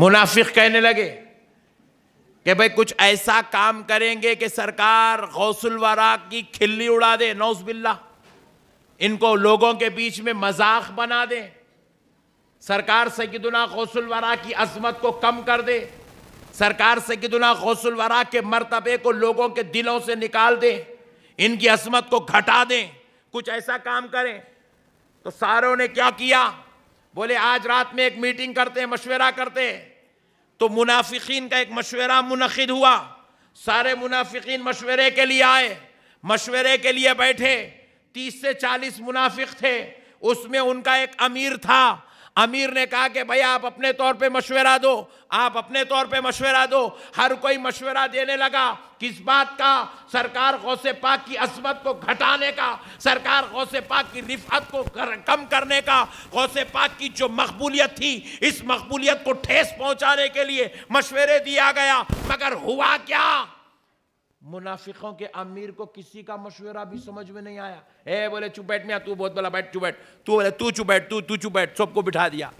मुनाफिक कहने लगे कि भाई कुछ ऐसा काम करेंगे कि सरकार गौसल वरा की खिल्ली उड़ा दे बिल्ला इनको लोगों के बीच में मजाक बना दे सरकार सैदुना गौसल वरा की अजमत को कम कर दे सरकार सैदुना गौसल वरा के मरतबे को लोगों के दिलों से निकाल दे इनकी असमत को घटा दें कुछ ऐसा काम करें तो सारों ने क्या किया बोले आज रात में एक मीटिंग करते हैं मशवरा करते हैं तो मुनाफिकीन का एक मशवरा मुनद हुआ सारे मुनाफिकीन मशवरे के लिए आए मशवरे के लिए बैठे तीस से चालीस मुनाफिक थे उसमें उनका एक अमीर था अमीर ने कहा कि भाई आप अपने तौर पे मशवरा दो आप अपने तौर पे मशवरा दो हर कोई मशवरा देने लगा किस बात का सरकार गौसे पाक की असमत को घटाने का सरकार गौसे पाक की रिफत को कम करने का गौसे पाक की जो मकबूलियत थी इस मकबूलियत को ठेस पहुंचाने के लिए मशवरे दिया गया मगर हुआ क्या मुनाफिकों के अमीर को किसी का मशवरा भी समझ में नहीं आया ए बोले चुप बैठ मियाँ तू बहुत बोला बैठ चुप बैठ तू बोले तू चुप बैठ तू तू चुप बैठ सबको बिठा दिया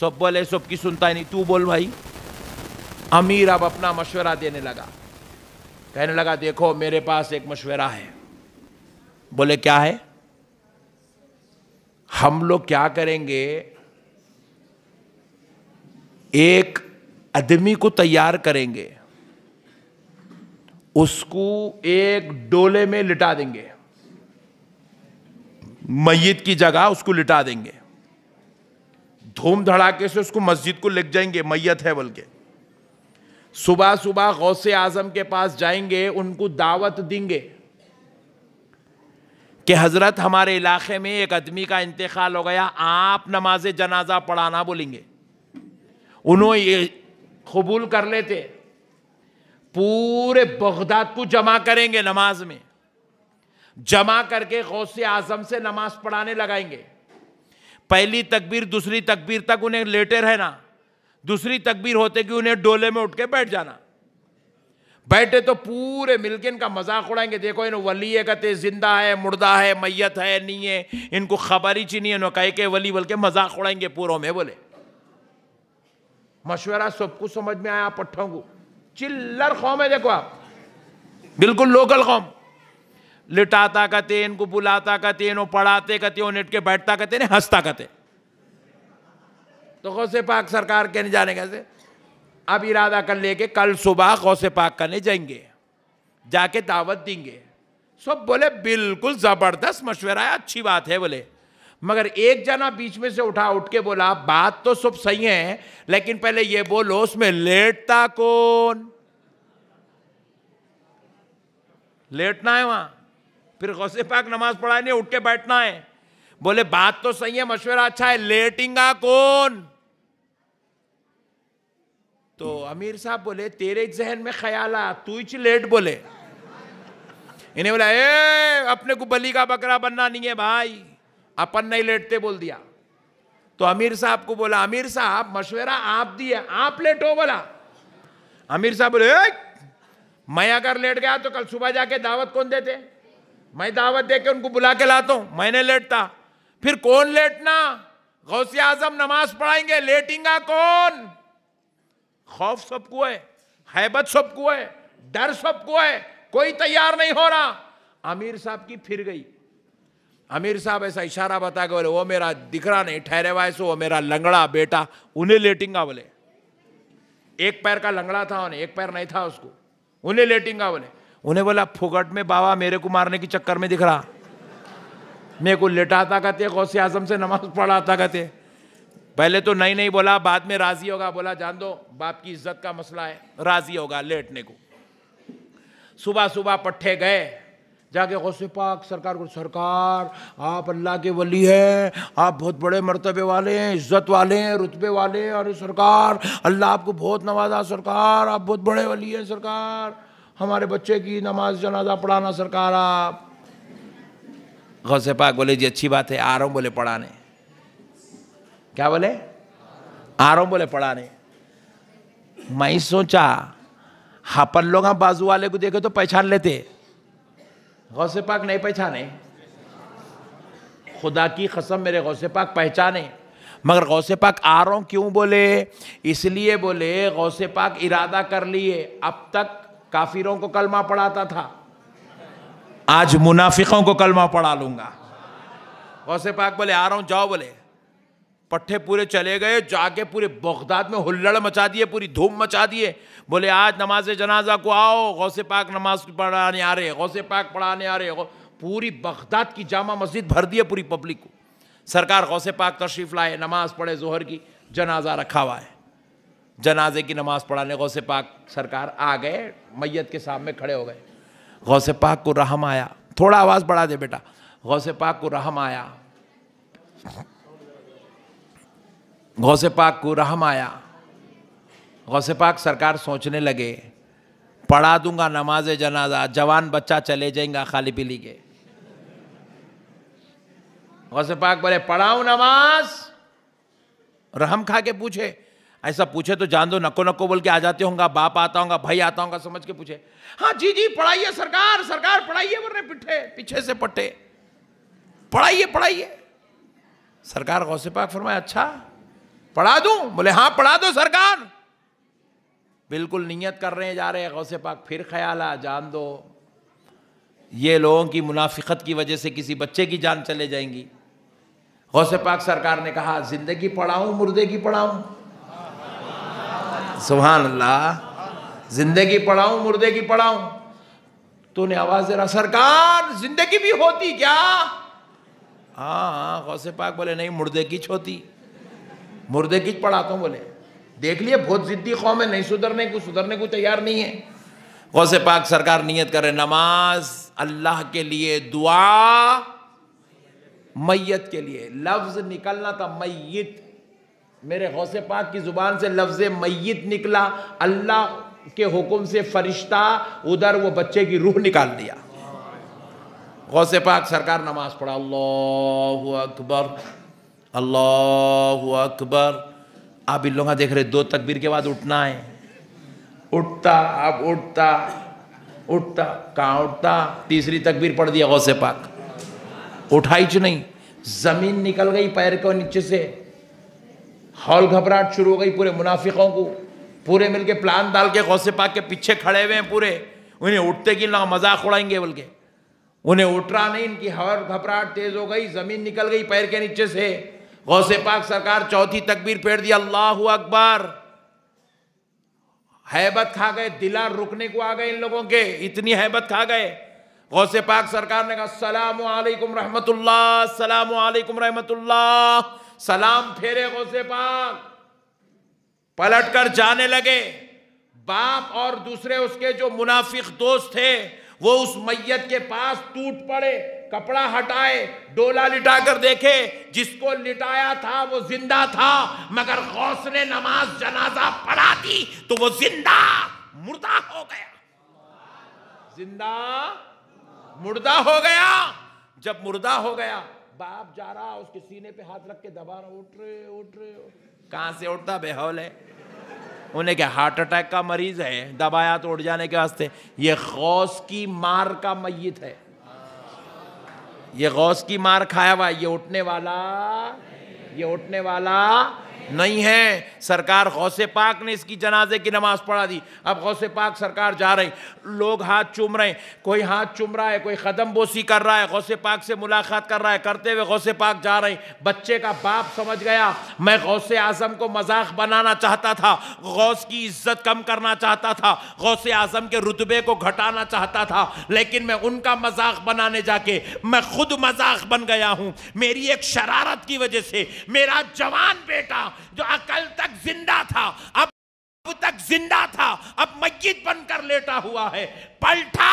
सब बोले सब की सुनता ही नहीं तू बोल भाई अमीर अब अपना मशवरा देने लगा कहने लगा देखो मेरे पास एक मशवरा है बोले क्या है हम लोग क्या करेंगे एक आदमी को तैयार करेंगे उसको एक डोले में लिटा देंगे मैत की जगह उसको लिटा देंगे धूम धड़ाके से उसको मस्जिद को लिख जाएंगे मैयत है बल्कि सुबह सुबह गौसे आजम के पास जाएंगे उनको दावत देंगे कि हज़रत हमारे इलाके में एक आदमी का इंतकाल हो गया आप नमाज जनाजा पढ़ाना बोलेंगे उन्होंने कबूल कर लेते पूरे बगदाद को जमा करेंगे नमाज में जमा करके गौस आजम से नमाज पढ़ाने लगाएंगे पहली तकबीर दूसरी तकबीर तक उन्हें लेटे रहना दूसरी तकबीर होते कि उन्हें डोले में उठ के बैठ जाना बैठे तो पूरे मिलकर इनका मजाक उड़ाएंगे देखो इन वली कहते जिंदा है मुर्दा है मैयत है नहीं है इनको खबर ही चीनी है कहे के वली बल्कि मजाक उड़ाएंगे पूरों में बोले मशवरा सबको समझ में आया पट्ठों को चिल्लर कौम है देखो आप बिल्कुल लोकल कौम लिटाता कहते इनको बुलाता कहते इन्हों पढ़ाते कहते नेट के बैठता कहते इन्हें हंसता कहते तो गौसे पाक सरकार के नहीं जाने कैसे अब इरादा कर लेके कल सुबह गौसे पाक करने जाएंगे जाके दावत देंगे सब बोले बिल्कुल ज़बरदस्त मशवरा है अच्छी बात है बोले मगर एक जना बीच में से उठा उठ के बोला बात तो सब सही है लेकिन पहले ये बोलो उसमें लेटता कौन लेटना है वहां फिर गौसे पाक नमाज पढ़ाए नहीं उठ के बैठना है बोले बात तो सही है मशवरा अच्छा है लेटिंगा कौन तो अमीर साहब बोले तेरे जहन में ख्याल आ तू ही लेट बोले इन्हें बोला ए अपने को बली का बकरा बनना नहीं है भाई अपन नहीं लेटते बोल दिया तो अमीर साहब को बोला अमीर साहब मशवरा आप दिए आप लेटो बोला अमीर साहब बोले मैं अगर लेट गया तो कल सुबह जाके दावत कौन देते मैं दावत दे के उनको बुला के लाता हूँ मैंने लेटता फिर कौन लेटना गौसे आजम नमाज पढ़ाएंगे लेटेंगा कौन खौफ सबको है हैबत सबको है डर सबको है कोई तैयार नहीं हो रहा आमिर साहब की फिर गई आमिर साहब ऐसा इशारा बता के बोले वो मेरा दिखरा नहीं ठहरे वाय वो मेरा लंगड़ा बेटा उन्हें लेटिंगा बोले एक पैर का लंगड़ा था उन्हें एक पैर नहीं था उसको उन्हें लेटिंगा बोले उन्हें बोला फुगट में बाबा मेरे को मारने के चक्कर में दिख रहा मेरे को लेटाता कहते गौसे आजम से नमाज पढ़ाता कहते पहले तो नहीं नहीं बोला बाद में राजी होगा बोला जान दो बाप की इज्जत का मसला है राजी होगा लेटने को सुबह सुबह पट्ठे गए जाके गौसे पाक सरकार को सरकार आप अल्लाह के वली हैं आप बहुत बड़े मरतबे वाले हैं इज्जत वाले हैं रुतबे वाले हैं और सरकार अल्लाह आपको बहुत नवाजा सरकार आप बहुत बड़े वली हैं सरकार हमारे बच्चे की नमाज जनाजा पढ़ाना सरकार आप गौसे पाक बोले जी अच्छी बात है आ रहा हूँ बोले पढ़ाने क्या बोले आ रहा हूँ बोले पढ़ाने मैं सोचा हापन लोग हाँ, बाजू वाले को देखे तो पहचान लेते गौस पाक नहीं पहचाने खुदा की कसम मेरे गौस पाक पहचाने मगर गौस पाक आ रहा हूँ क्यों बोले इसलिए बोले गौस पाक इरादा कर लिए अब तक काफिरों को कलमा पढ़ाता था आज मुनाफिकों को कलमा पढ़ा लूंगा गौसे पाक बोले आ रहा हूँ जाओ बोले पट्टे पूरे चले गए जाके पूरे बगदाद में हुल्लड़ मचा दिए पूरी धूम मचा दिए बोले आज नमाज जनाजा को आओ से पाक नमाज पढ़ाने आ रहे गौसे पाक पढ़ाने आ रहे पूरी बगदाद की जामा मस्जिद भर दिए पूरी पब्लिक को सरकार गौसे पाक तशरीफ़ लाए नमाज पढ़े जोहर की जनाजा रखा हुआ है जनाजे की नमाज पढ़ाने गौसे पाक सरकार आ गए मैयत के सामने खड़े हो गए गौसे पाक को रहम आया थोड़ा आवाज़ बढ़ा दे बेटा गौसे पाक को रहम आया गौसे पाक को रहम आया गौसे पाक सरकार सोचने लगे पढ़ा दूंगा नमाज जनाजा जवान बच्चा चले जाएगा खाली पीली के गौसे पाक बोले पढ़ाऊ नमाज रहम खा के पूछे ऐसा पूछे तो जान दो नको नको बोल के आ जाते होंगे बाप आता होगा भाई आता होगा समझ के पूछे हाँ जी जी पढ़ाइए सरकार सरकार पढ़ाइए बोले पिट्ठे पीछे से पट्टे पढ़ाइए पढ़ाइए सरकार गौसे पाक फरमाए अच्छा पढ़ा दूं बोले हाँ पढ़ा दो सरकार बिल्कुल नियत कर रहे जा रहे हैं गौसे पाक फिर ख्याल आ जान दो ये लोगों की मुनाफिकत की वजह से किसी बच्चे की जान चले जाएंगी गौसे पाक सरकार ने कहा जिंदगी पढ़ाऊं मुर्दे की पढ़ाऊं सुबहान अल्लाह जिंदगी पढ़ाऊं मुर्दे की पढ़ाऊं तूने आवाज दे रहा सरकार जिंदगी भी होती क्या हाँ हाँ गौसे पाक बोले नहीं मुर्दे की छोती मुर्दे की पढ़ाता हूँ बोले देख लिए बहुत ज़िद्दी कौम है नहीं सुधरने को सुधरने को तैयार नहीं है गौसे पाक सरकार नियत करे नमाज अल्लाह के लिए दुआ मैयत के लिए लफ्ज़ निकलना था मैत मेरे गौसे पाक की ज़ुबान से लफ्ज़ मैत निकला अल्लाह के हुक्म से फरिश्ता उधर वो बच्चे की रूह निकाल दिया गौसे पाक सरकार नमाज पढ़ा अल्लाह अकबर अल्लाह अकबर आप इन लोग देख रहे दो तकबीर के बाद उठना है उठता अब उठता उठता कहाँ उठता तीसरी तकबीर पढ़ दिया गौसे पाक उठाई च नहीं जमीन निकल गई पैर के नीचे से हौल घबराहट शुरू हो गई पूरे मुनाफिकों को पूरे मिलके प्लान डाल के गौसे पाक के पीछे खड़े हुए हैं पूरे उन्हें उठते कि ना मजाक उड़ाएंगे बोल के उन्हें उठ रहा नहीं इनकी हॉल घबराहट तेज हो गई जमीन निकल गई पैर के नीचे से गौसे पाक सरकार चौथी तकबीर फेर दिया अल्लाह अकबर हैबत खा गए दिला रुकने को आ गए इन लोगों के इतनी हैबत खा गए गौसे पाक सरकार ने कहा सलाम वालेकुम रहमतुल्लाह सलाम वालेकुम रहमतुल्लाह सलाम फेरे गौसे पाक पलट कर जाने लगे बाप और दूसरे उसके जो मुनाफिक दोस्त थे वो उस मैयत के पास टूट पड़े कपड़ा हटाए डोला लिटा कर देखे जिसको लिटाया था वो जिंदा था मगर गौस ने नमाज जनाजा पढ़ा दी तो वो जिंदा मुर्दा हो गया जिंदा मुर्दा हो गया जब मुर्दा हो गया बाप जा रहा उसके सीने पे हाथ रख के दबा रहा उठ रहे उठ रहे कहां से उठता बेहौल है उन्हें क्या हार्ट अटैक का मरीज है दबाया तो उठ जाने के वास्ते ये खौस की मार का मैत है ये गौस की मार खाया हुआ ये उठने वाला ये उठने वाला नहीं है सरकार गौसे पाक ने इसकी जनाजे की नमाज़ पढ़ा दी अब गौसे पाक सरकार जा रही लोग हाथ चूम रहे कोई हाथ चूम रहा है कोई कदम बोसी कर रहा है गौसे पाक से मुलाकात कर रहा है करते हुए गौसे पाक जा रही बच्चे का बाप समझ गया मैं गौसे आज़म को मजाक बनाना चाहता था गौस की इज्जत कम करना चाहता था गौस आज़म के रुतबे को घटाना चाहता था लेकिन मैं उनका मजाक बनाने जाके मैं खुद मजाक बन गया हूँ मेरी एक शरारत की वजह से मेरा जवान बेटा जो अकल तक जिंदा था अब अब तक जिंदा था अब मस्जिद बनकर लेटा हुआ है पलटा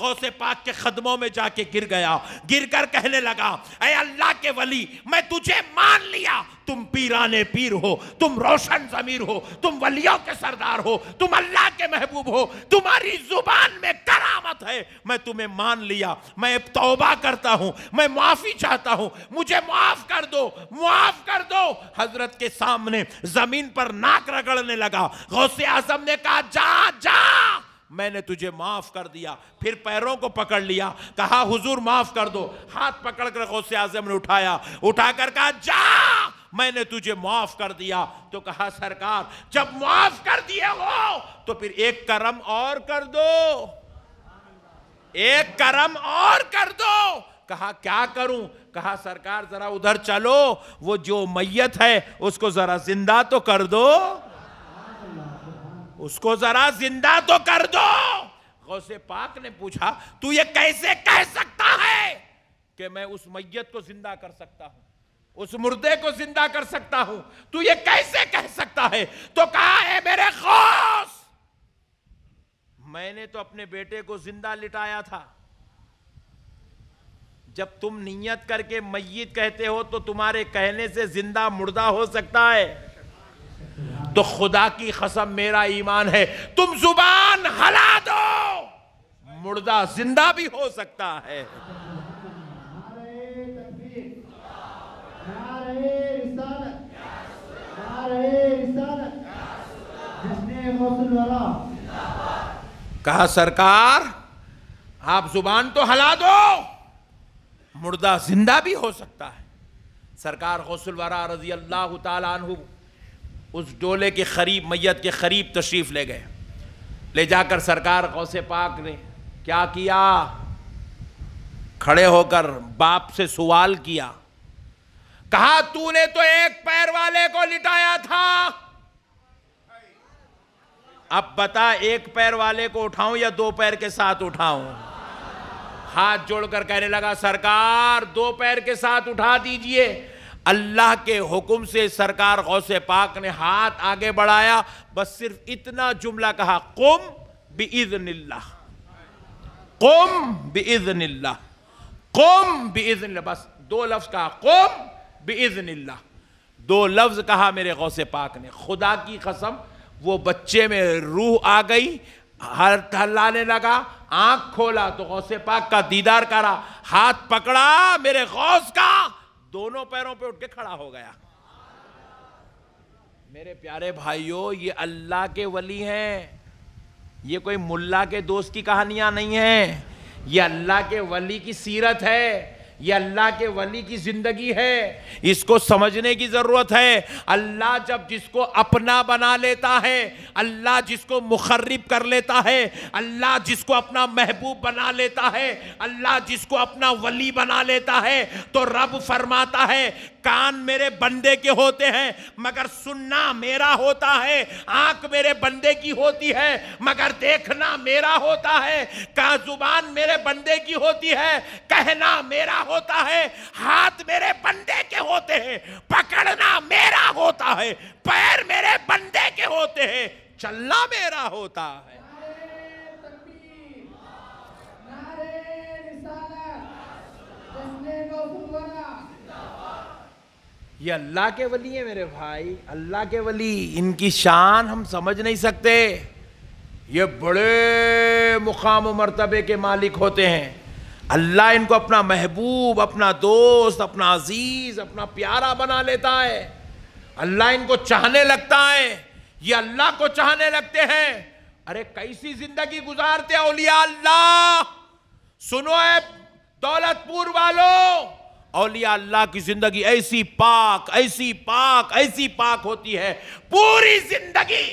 गौसे पाक के खदमों में जाके गिर गया गिर कर कहने लगा अरे अल्लाह के वली मैं तुझे मान लिया तुम पीराने पीर हो तुम रोशन जमीर हो तुम वलियों के सरदार हो तुम अल्लाह के महबूब हो तुम्हारी जुबान में करामत है मैं तुम्हें मान लिया मैं तौबा करता हूं मैं माफी चाहता हूं मुझे माफ कर दो माफ कर दो हजरत के सामने जमीन पर नाक रगड़ने लगा गौसे आजम ने कहा जा जा मैंने तुझे माफ कर दिया फिर पैरों को पकड़ लिया कहा हुजूर माफ कर दो हाथ पकड़ कर गौसे आजम ने उठाया उठाकर कहा जा मैंने तुझे माफ कर दिया तो कहा सरकार जब माफ कर दिए हो तो फिर एक करम और कर दो एक करम और कर दो कहा क्या करूं कहा सरकार जरा उधर चलो वो जो मैयत है उसको जरा जिंदा तो कर दो उसको जरा जिंदा तो कर दो गौसे पाक ने पूछा तू ये कैसे कह सकता है कि मैं उस मैयत को जिंदा कर सकता हूं उस मुर्दे को जिंदा कर सकता हूं तू ये कैसे कह सकता है तो कहा है मेरे खोस मैंने तो अपने बेटे को जिंदा लिटाया था जब तुम नियत करके मयत कहते हो तो तुम्हारे कहने से जिंदा मुर्दा हो सकता है तो खुदा की कसम मेरा ईमान है तुम जुबान हला दो मुर्दा जिंदा भी हो सकता है रिसालत रिसालत जिसने कहा सरकार आप जुबान तो हला दो मुर्दा जिंदा भी हो सकता है सरकार वारा रजी अल्लाह तु उस डोले के करीब मैत के करीब तशरीफ़ ले गए ले जाकर सरकार गौसे पाक ने क्या किया खड़े होकर बाप से सवाल किया कहा तूने तो एक पैर वाले को लिटाया था अब बता एक पैर वाले को उठाऊं या दो पैर के साथ उठाऊं हाथ जोड़कर कहने लगा सरकार दो पैर के साथ उठा दीजिए अल्लाह के हुक्म से सरकार गौसे पाक ने हाथ आगे बढ़ाया बस सिर्फ इतना जुमला कहा कुम बिजनिल्ला कुम बिजनिल्ला कुम बिजनिल्ला बस दो लफ्ज कहा कुम बेज़न दो लफ्ज़ कहा मेरे गौसे पाक ने खुदा की कसम वो बच्चे में रूह आ गई हर हल्लाने लगा आंख खोला तो गौसे पाक का दीदार करा हाथ पकड़ा मेरे गौस का दोनों पैरों पे उठ के खड़ा हो गया मेरे प्यारे भाइयों ये अल्लाह के वली हैं ये कोई मुल्ला के दोस्त की कहानियां नहीं है ये अल्लाह के वली की सीरत है ये अल्लाह के वली की ज़िंदगी है इसको समझने की ज़रूरत है अल्लाह जब जिसको अपना बना लेता है अल्लाह जिसको मुखर्रब कर लेता है अल्लाह जिसको अपना महबूब बना लेता है अल्लाह जिसको अपना वली बना लेता है तो रब फरमाता है कान मेरे बंदे के होते हैं मगर सुनना मेरा होता है आंख मेरे बंदे की होती है मगर देखना मेरा होता है का जुबान मेरे बंदे की होती है कहना मेरा होता है हाथ मेरे बंदे के होते हैं पकड़ना मेरा होता है पैर मेरे बंदे के होते हैं चलना मेरा होता है ये अल्लाह के वली है मेरे भाई अल्लाह के वली इनकी शान हम समझ नहीं सकते ये बड़े मुकाम मरतबे के मालिक होते हैं अल्लाह इनको अपना महबूब अपना दोस्त अपना अजीज़ अपना प्यारा बना लेता है अल्लाह इनको चाहने लगता है ये अल्लाह को चाहने लगते हैं अरे कैसी जिंदगी गुजारते औलिया अल्लाह सुनो है दौलतपुर वालों औलिया अल्लाह की जिंदगी ऐसी पाक ऐसी पाक ऐसी पाक होती है पूरी जिंदगी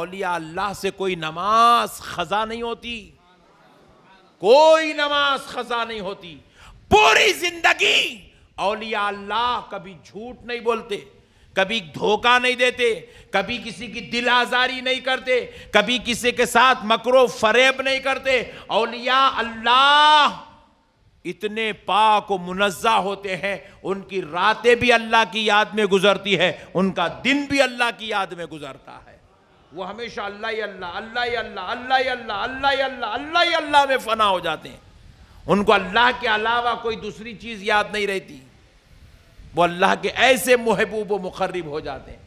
औलिया अल्लाह से कोई नमाज खजा नहीं होती कोई नमाज खजा नहीं होती पूरी जिंदगी औलिया अल्लाह कभी झूठ नहीं बोलते कभी धोखा नहीं देते कभी किसी की दिल आज़ारी नहीं करते कभी किसी के साथ मकरो फरेब नहीं करते औलिया अल्लाह इतने पाक मुनज़ा होते हैं उनकी रातें भी अल्लाह की याद में गुजरती है उनका दिन भी अल्लाह की याद में गुजरता है वो हमेशा अल्लाह अल्लाह अल्लाह अल्लाह अल्लाह अल्लाह अल्लाह अल्लाह अल्लाह अल्लाह में फना हो जाते हैं उनको अल्लाह के अलावा कोई दूसरी चीज़ याद नहीं रहती वो अल्लाह के ऐसे महबूब व मुखरब हो जाते हैं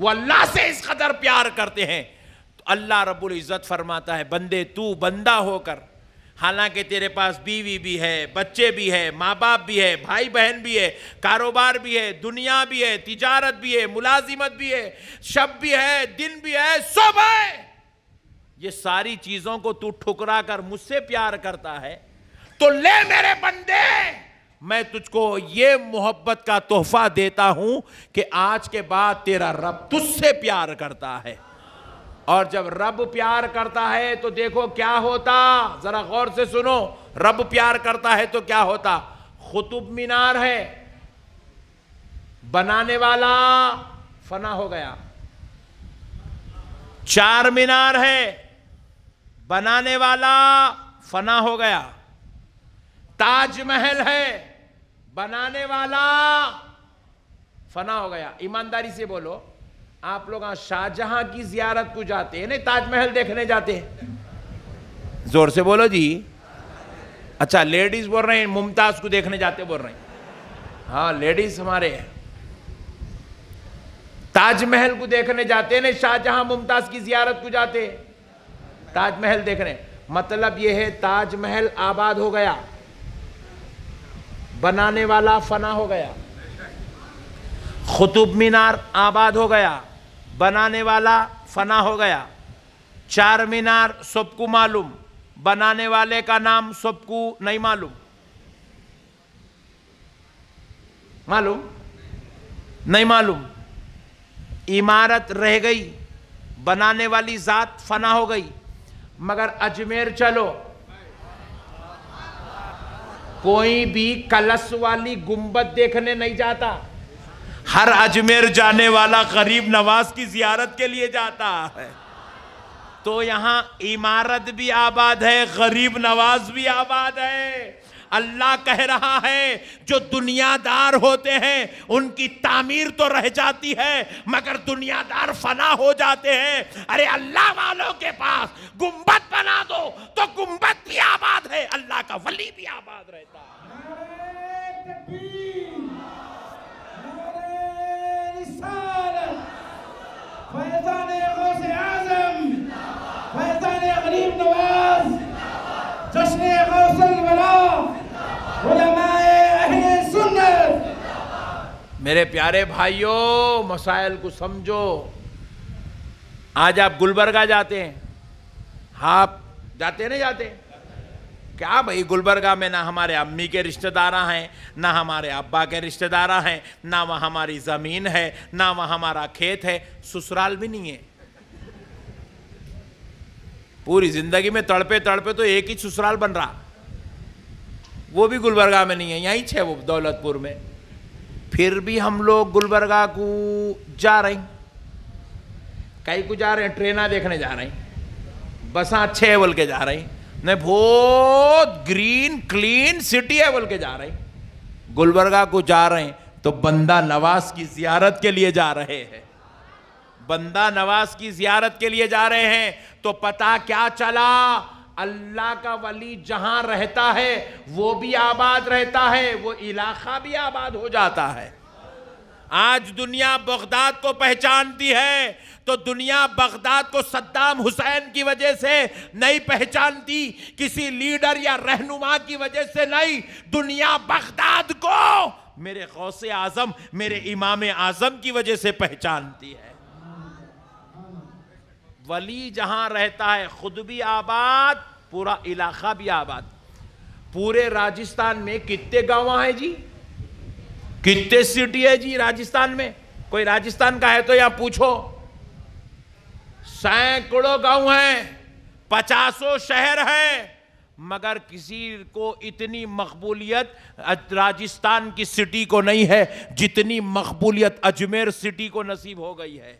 वो अल्लाह से इस कदर प्यार करते हैं तो अल्लाह रबुल्ज़त फरमाता है बंदे तू बंदा होकर हालांकि तेरे पास बीवी भी है बच्चे भी है माँ बाप भी है भाई बहन भी है कारोबार भी है दुनिया भी है तिजारत भी है मुलाजिमत भी है शब भी है दिन भी है सब है ये सारी चीज़ों को तू ठुकरा कर मुझसे प्यार करता है तो ले मेरे बंदे मैं तुझको ये मोहब्बत का तोहफा देता हूं कि आज के बाद तेरा रब तुझसे प्यार करता है और जब रब प्यार करता है तो देखो क्या होता ज़रा गौर से सुनो रब प्यार करता है तो क्या होता खुतुब मीनार है बनाने वाला फना हो गया चार मीनार है बनाने वाला फना हो गया ताजमहल है बनाने वाला फना हो गया ईमानदारी से बोलो आप लोग शाहजहां की जियारत को जाते हैं नहीं ताजमहल देखने जाते हैं जोर से बोलो जी अच्छा लेडीज बोल रहे हैं मुमताज को देखने जाते बोल रहे हैं हाँ लेडीज हमारे ताजमहल को देखने जाते हैं शाहजहां मुमताज की जियारत को जाते ताजमहल देखने मतलब यह है ताजमहल आबाद हो गया बनाने वाला फना हो गया खुतुब मीनार आबाद हो गया बनाने वाला फना हो गया चार मीनार सबको मालूम बनाने वाले का नाम सबको नहीं मालूम मालूम नहीं मालूम इमारत रह गई बनाने वाली ज़ात फना हो गई मगर अजमेर चलो कोई भी कलश वाली गुंबद देखने नहीं जाता हर अजमेर जाने वाला गरीब नवाज की जियारत के लिए जाता है तो यहाँ इमारत भी आबाद है गरीब नवाज भी आबाद है अल्लाह कह रहा है जो दुनियादार होते हैं उनकी तामीर तो रह जाती है मगर दुनियादार फना हो जाते हैं अरे अल्लाह वालों के पास गुम्बद बना दो तो गुम्बद भी आबाद है अल्लाह का वली भी आबाद रहता है फैजान गौस आजम फैजान गरीब नवाज जश्न मेरे प्यारे भाइयों मसाइल को समझो आज आप गुलबर्गा जाते हैं आप जाते नहीं जाते हैं क्या भाई गुलबर्गा में ना हमारे अम्मी के रिश्तेदार हैं ना हमारे अब्बा के रिश्तेदार हैं ना वहाँ हमारी ज़मीन है ना वहाँ हमारा खेत है ससुराल भी नहीं है पूरी ज़िंदगी में तड़पे तड़पे तो एक ही ससुराल बन रहा वो भी गुलबर्गा में नहीं है यहीं छे वो दौलतपुर में फिर भी हम लोग गुलबर्गा को जा रहे हैं कहीं को जा रहे हैं ट्रेना देखने जा रहे हैं बसा छः बोल के जा रहे हैं नहीं बहुत ग्रीन क्लीन सिटी है बोल के जा रहे गुलबर्गा को जा रहे हैं तो बंदा नवाज की जियारत के लिए जा रहे हैं बंदा नवाज की जियारत के लिए जा रहे हैं तो पता क्या चला अल्लाह का वली जहां रहता है वो भी आबाद रहता है वो इलाका भी आबाद हो जाता है आज दुनिया बगदाद को पहचानती है तो दुनिया बगदाद को सद्दाम हुसैन की वजह से नहीं पहचानती किसी लीडर या रहनुमा की वजह से नहीं दुनिया बगदाद को मेरे गौसे आजम मेरे इमाम आजम की वजह से पहचानती है वली जहां रहता है खुद भी आबाद पूरा इलाका भी आबाद पूरे राजस्थान में कितने गाँव हैं जी कितने सिटी है जी राजस्थान में कोई राजस्थान का है तो यहां पूछो सैकड़ों गांव हैं पचासों शहर हैं मगर किसी को इतनी मकबूलियत राजस्थान की सिटी को नहीं है जितनी मकबूलियत अजमेर सिटी को नसीब हो गई है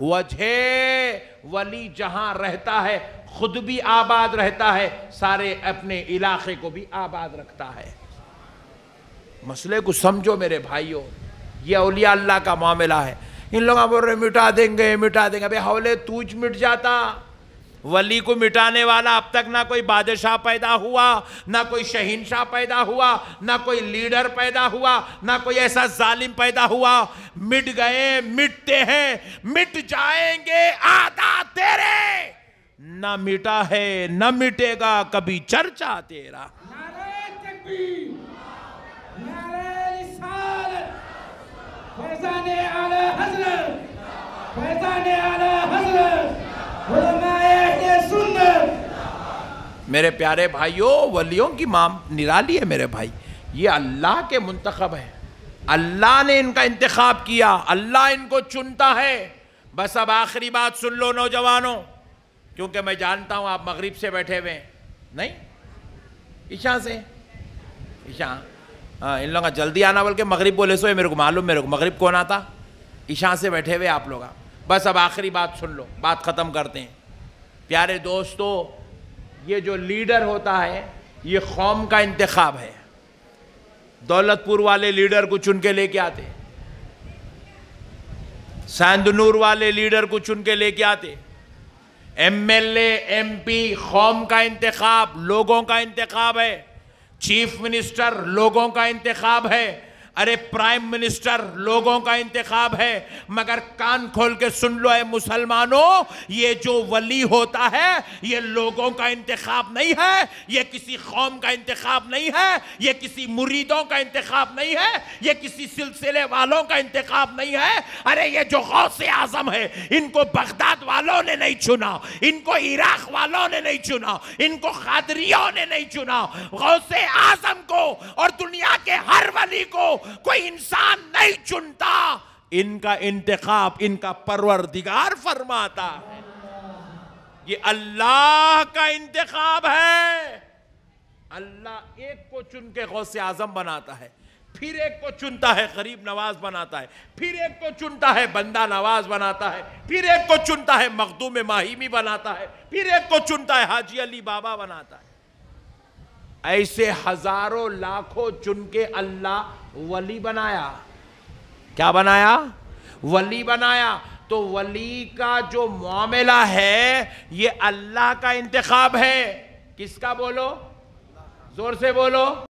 वजह वली जहां रहता है खुद भी आबाद रहता है सारे अपने इलाके को भी आबाद रखता है मसले को समझो मेरे भाइयों ये अलिया अल्लाह का मामला है इन लोग बोल रहे मिटा देंगे मिटा देंगे अबे हौले तूज मिट जाता वली को मिटाने वाला अब तक ना कोई बादशाह पैदा हुआ ना कोई शहीनशाह पैदा हुआ ना कोई लीडर पैदा हुआ ना कोई ऐसा जालिम पैदा हुआ मिट गए मिटते हैं मिट जाएंगे आधा तेरे ना मिटा है ना मिटेगा कभी चर्चा तेरा मेरे प्यारे भाइयों वलियों की माम निराली है मेरे भाई ये अल्लाह के मुंतखब है अल्लाह ने इनका इंतखब किया अल्लाह इनको चुनता है बस अब आखिरी बात सुन लो नौजवानों क्योंकि मैं जानता हूँ आप मगरिब से बैठे हुए हैं नहीं ईशा से ईशा हाँ इन लोगों का जल्दी आना बोल के मगरब बोले सो मेरे को मालूम मेरे को मग़रब कौन आता ईशा से बैठे हुए आप लोग बस अब आखिरी बात सुन लो बात ख़त्म करते हैं प्यारे दोस्तों ये जो लीडर होता है ये कौम का इंतखब है दौलतपुर वाले लीडर को चुन के लेके आते सैंदनूर वाले लीडर को चुन के लेके आते एम एल एम पी कौम का इंतखब लोगों का इंतखब है चीफ मिनिस्टर लोगों का इंतखाब है अरे प्राइम मिनिस्टर लोगों का इंतखाब है मगर कान खोल के सुन लो है मुसलमानों ये जो वली होता है ये लोगों का इंतखाब नहीं है ये किसी कौम का इंतखाब नहीं है ये किसी मुरीदों का इंतखाब नहीं है ये किसी सिलसिले वालों का इंतखाब नहीं है अरे ये जो गौस आजम है इनको बगदाद वालों ने नहीं चुना इनको इराक वालों ने नहीं चुना इनको खादरियों ने नहीं चुना गौसे आजम को और दुनिया के हर वली को कोई इंसान नहीं चुनता इनका इंतखाब इनका परवरदिगार फरमाता है ये अल्लाह का इंतखाब है अल्लाह एक को चुन के गौसे आजम बनाता है फिर एक को चुनता है गरीब नवाज बनाता है फिर एक को चुनता है बंदा नवाज बनाता है फिर एक को चुनता है मखदूम माहिमी बनाता है फिर एक को चुनता है हाजी अली बाबा बनाता है ऐसे हजारों लाखों चुन के अल्लाह वली बनाया क्या बनाया वली बनाया तो वली का जो मामला है ये अल्लाह का इंतखाब है किसका बोलो जोर से बोलो